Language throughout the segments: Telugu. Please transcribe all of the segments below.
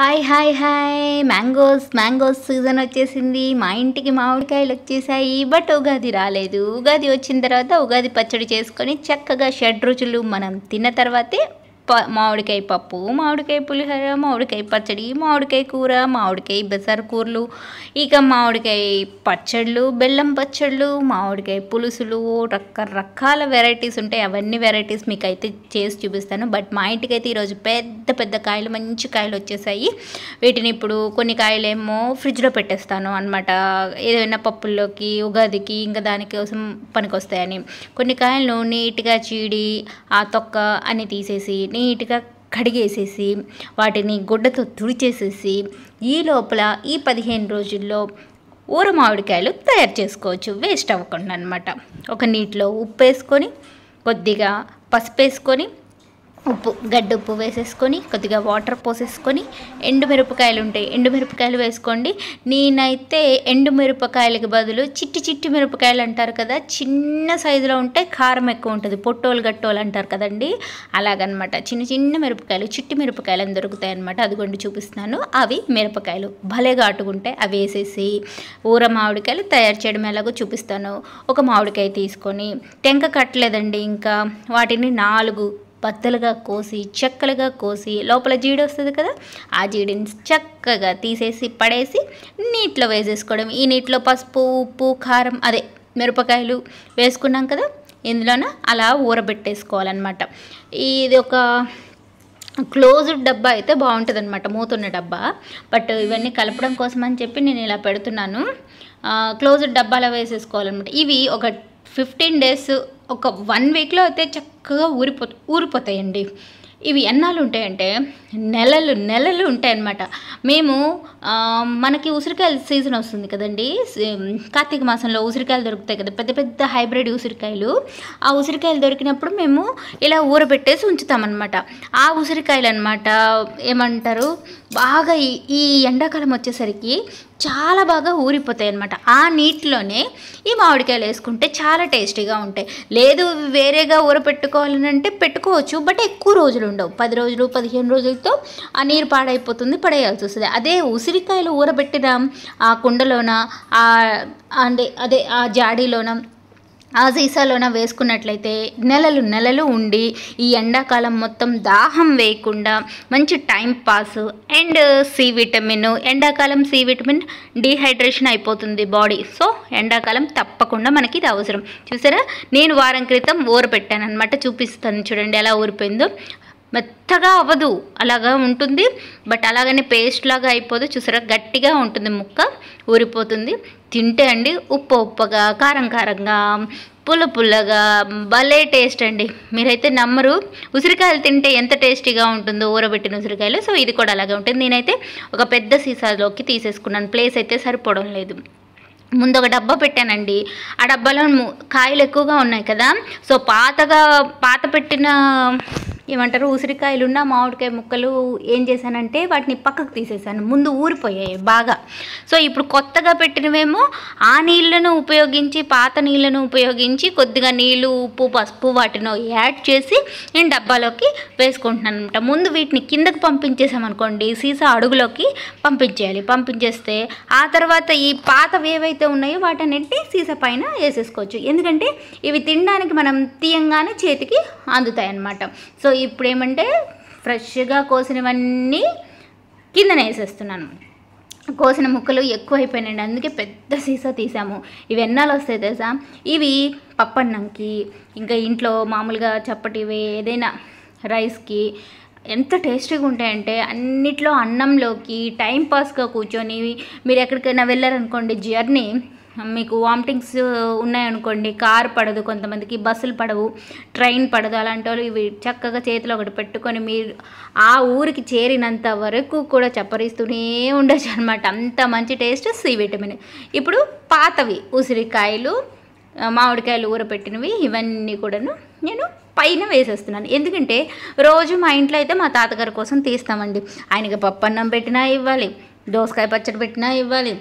hi hi hi mangoes mangoes season వచ్చేసింది మా ఇంటికి మామిడికాయలు వచ్చేసాయి బట్ ఉగాది రాలేదు ఉగాది వచ్చిన తర్వాత ఉగాది పచ్చడి చేసుకొని చక్కగా షడ్ రుచులు మనం తిన్న తర్వాతే మామిడికాయ పప్పు మామిడికాయ పులిహోర మామిడికాయ పచ్చడి మామిడికాయ కూర మామిడికాయ బెసర్ కూరలు ఇక మామిడికాయ పచ్చళ్ళు బెల్లం పచ్చళ్ళు మామిడికాయ పులుసులు రకరకాల వెరైటీస్ ఉంటాయి అవన్నీ వెరైటీస్ మీకు అయితే చేసి చూపిస్తాను బట్ మా ఇంటికి అయితే ఈరోజు పెద్ద పెద్ద కాయలు మంచి కాయలు వచ్చేసాయి వీటిని ఇప్పుడు కొన్ని కాయలేమో ఫ్రిడ్జ్లో పెట్టేస్తాను అనమాట ఏదైనా పప్పుల్లోకి ఉగాదికి ఇంకా దానికోసం పనికి వస్తాయని కొన్ని కాయలను నీట్గా చీడి ఆ తొక్క అని తీసేసి నీట్గా కడిగేసేసి వాటిని గుడ్డతో తుడిచేసేసి ఈ లోపల ఈ పదిహేను రోజుల్లో ఊర మామిడికాయలు తయారు చేసుకోవచ్చు వేస్ట్ అవ్వకుండా అనమాట ఒక నీటిలో ఉప్పు వేసుకొని కొద్దిగా పసుపు వేసుకొని ఉప్పు గడ్డ ఉప్పు వేసేసుకొని కొద్దిగా వాటర్ పోసేసుకొని ఎండుమిరపకాయలు ఉంటాయి ఎండుమిరపకాయలు వేసుకోండి నేనైతే ఎండుమిరపకాయలకు బదులు చిట్టి చిట్టి మిరపకాయలు అంటారు కదా చిన్న సైజులో ఉంటే కారం ఎక్కువ ఉంటుంది పొట్టోలు గట్టోలు అంటారు కదండి అలాగనమాట చిన్న చిన్న మిరపకాయలు చిట్టి మిరపకాయలు అని దొరుకుతాయి అనమాట అదిగొండి చూపిస్తున్నాను అవి మిరపకాయలు భలే ఆటుకుంటే అవి వేసేసి ఊర మామిడికాయలు తయారు చేయడం ఎలాగో చూపిస్తాను ఒక మామిడికాయ తీసుకొని టెంక కట్టలేదండి ఇంకా వాటిని నాలుగు బద్దలుగా కోసి చెక్కలుగా కోసి లోపల జీడి వస్తుంది కదా ఆ జీడిని చక్కగా తీసేసి పడేసి నీటిలో వేసేసుకోవడం ఈ నీటిలో పసుపు ఉప్పు కారం అదే మిరపకాయలు వేసుకున్నాం కదా ఇందులోన అలా ఊరబెట్టేసుకోవాలన్నమాట ఇది ఒక క్లోజ్డ్ డబ్బా అయితే బాగుంటుంది అనమాట మూతున్న డబ్బా బట్ ఇవన్నీ కలపడం కోసం అని చెప్పి నేను ఇలా పెడుతున్నాను క్లోజ్డ్ డబ్బాలో వేసేసుకోవాలన్నమాట ఇవి ఒక ఫిఫ్టీన్ డేస్ ఒక వన్ వీక్లో అయితే చక్కగా ఊరిపో ఊరిపోతాయండి ఇవి ఎన్నాళ్ళు ఉంటాయంటే నెలలు నెలలు ఉంటాయన్నమాట మేము మనకి ఉసిరికాయల సీజన్ వస్తుంది కదండి కార్తీక మాసంలో ఉసిరికాయలు దొరుకుతాయి కదా పెద్ద పెద్ద హైబ్రిడ్ ఉసిరికాయలు ఆ ఉసిరికాయలు దొరికినప్పుడు మేము ఇలా ఊరబెట్టేసి ఉంచుతామన్నమాట ఆ ఉసిరికాయలు అనమాట ఏమంటారు బాగా ఈ ఎండాకాలం వచ్చేసరికి చాలా బాగా ఊరిపోతాయి అనమాట ఆ నీటిలోనే ఈ మామిడికాయలు వేసుకుంటే చాలా టేస్టీగా ఉంటాయి లేదు వేరేగా ఊర అంటే పెట్టుకోవచ్చు బట్ ఎక్కువ రోజులు ఉండవు పది రోజులు పదిహేను రోజులతో ఆ నీరు పాడైపోతుంది పడేయాల్సి వస్తుంది అదే ఉసిరికాయలు ఊరబెట్టిన ఆ కుండలోన అంటే అదే ఆ జాడీలోన ఆ సీసాలోన వేసుకున్నట్లయితే నెలలు నెలలు ఉండి ఈ ఎండాకాలం మొత్తం దాహం వేయకుండా మంచి time pass and C vitamin ఎండాకాలం సి విటమిన్ డీహైడ్రేషన్ అయిపోతుంది బాడీ సో ఎండాకాలం తప్పకుండా మనకి ఇది అవసరం చూసారా నేను వారం క్రితం ఊరపెట్టాను అనమాట చూపిస్తాను చూడండి ఎలా ఊరిపోయిందో మెత్తగా అవ్వదు అలాగా ఉంటుంది బట్ అలాగనే పేస్ట్ లాగా అయిపోదు చూసారా గట్టిగా ఉంటుంది ముక్క ఊరిపోతుంది తింటే అండి ఉప్పు ఉప్పగా కారం కారంగా పుల్ల పుల్లగా భలే టేస్ట్ అండి మీరైతే నమ్మరు ఉసిరికాయలు తింటే ఎంత టేస్టీగా ఉంటుందో ఊరబెట్టిన ఉసిరికాయలు సో ఇది కూడా అలాగే ఉంటుంది నేనైతే ఒక పెద్ద సీసాలోకి తీసేసుకున్నాను ప్లేస్ అయితే సరిపోవడం లేదు ముందు ఒక డబ్బా పెట్టానండి ఆ డబ్బాలో కాయలు ఎక్కువగా ఉన్నాయి కదా సో పాతగా పాత పెట్టిన ఏమంటారు ఉసిరికాయలు ఉన్న మామిడికాయ ముక్కలు ఏం చేశానంటే వాటిని పక్కకు తీసేసాను ముందు ఊరిపోయాయి బాగా సో ఇప్పుడు కొత్తగా పెట్టినవేమో ఆ నీళ్లను ఉపయోగించి పాత నీళ్లను ఉపయోగించి కొద్దిగా నీళ్ళు ఉప్పు పసుపు వాటిని యాడ్ చేసి నేను డబ్బాలోకి వేసుకుంటున్నాను అనమాట ముందు వీటిని కిందకు పంపించేసామనుకోండి సీసా అడుగులోకి పంపించేయాలి పంపించేస్తే ఆ తర్వాత ఈ పాతవి ఏవైతే ఉన్నాయో ఎట్టి సీసా పైన వేసేసుకోవచ్చు ఎందుకంటే ఇవి తినడానికి మనం తీయంగానే చేతికి అందుతాయి అన్నమాట సో ఇప్పుడు ఏమంటే ఫ్రెష్గా కోసినవన్నీ కిందనే వేసేస్తున్నాను కోసిన ముక్కలు ఎక్కువ అయిపోయినాయండి అందుకే పెద్ద సీసా తీసాము ఇవి ఎన్నాళ్ళు వస్తాయి తెలుసా ఇవి పప్పన్నంకి ఇంకా ఇంట్లో మామూలుగా చప్పటివి ఏదైనా రైస్కి ఎంత టేస్టీగా ఉంటాయంటే అన్నిట్లో అన్నంలోకి టైంపాస్గా కూర్చొని మీరు ఎక్కడికైనా వెళ్ళారనుకోండి జర్నీ మీకు వామిటింగ్స్ ఉన్నాయనుకోండి కార్ పడదు కొంతమందికి బస్సులు పడవు ట్రైన్ పడదు అలాంటి వాళ్ళు ఇవి చక్కగా చేతిలో ఒకటి పెట్టుకొని మీరు ఆ ఊరికి చేరినంత వరకు కూడా చప్పరిస్తూనే ఉండొచ్చు అనమాట అంత మంచి టేస్ట్ సి విటమిన్ ఇప్పుడు పాతవి ఉసిరికాయలు మామిడికాయలు ఊరపెట్టినవి ఇవన్నీ కూడాను నేను పైన వేసేస్తున్నాను ఎందుకంటే రోజు మా ఇంట్లో అయితే మా తాతగారి కోసం తీస్తామండి ఆయనకి పప్పన్నం పెట్టినా ఇవ్వాలి దోసకాయ పచ్చడి పెట్టినా ఇవ్వాలి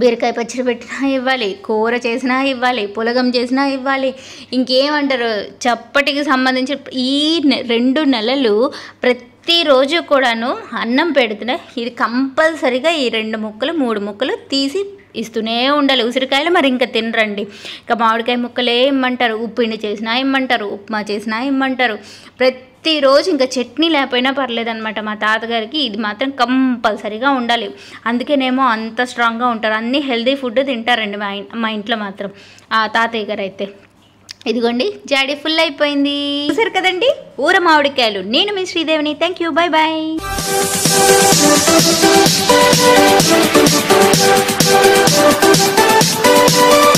బీరకాయ పచ్చడి పెట్టినా ఇవ్వాలి కూర చేసినా ఇవ్వాలి పులగం చేసినా ఇవ్వాలి ఇంకేమంటారు చప్పటికి సంబంధించి ఈ రెండు నెలలు ప్రతిరోజు కూడాను అన్నం పెడుతున్నా ఇది కంపల్సరిగా ఈ రెండు ముక్కలు మూడు ముక్కలు తీసి ఇస్తూనే ఉండాలి ఉసిరికాయలు మరి ఇంకా తినరండి ఇంకా మామిడికాయ ముక్కలే ఇమ్మంటారు ఉప్పిండి చేసినా ఇమ్మంటారు ఉప్మా చేసినా ఇమ్మంటారు ప్రతి ప్రతి రోజు ఇంకా చట్నీ లేకపోయినా పర్లేదనమాట మా తాతగారికి ఇది మాత్రం కంపల్సరీగా ఉండాలి అందుకేనేమో అంత స్ట్రాంగ్గా ఉంటారు అన్ని హెల్దీ ఫుడ్ తింటారండి మా మా ఇంట్లో మాత్రం ఆ తాతయ్య గారు అయితే ఇదిగోండి జాడీ ఫుల్ అయిపోయింది చూసారు కదండి ఊర మామిడికాయలు నేను మీ శ్రీదేవిని థ్యాంక్ యూ బాయ్ బాయ్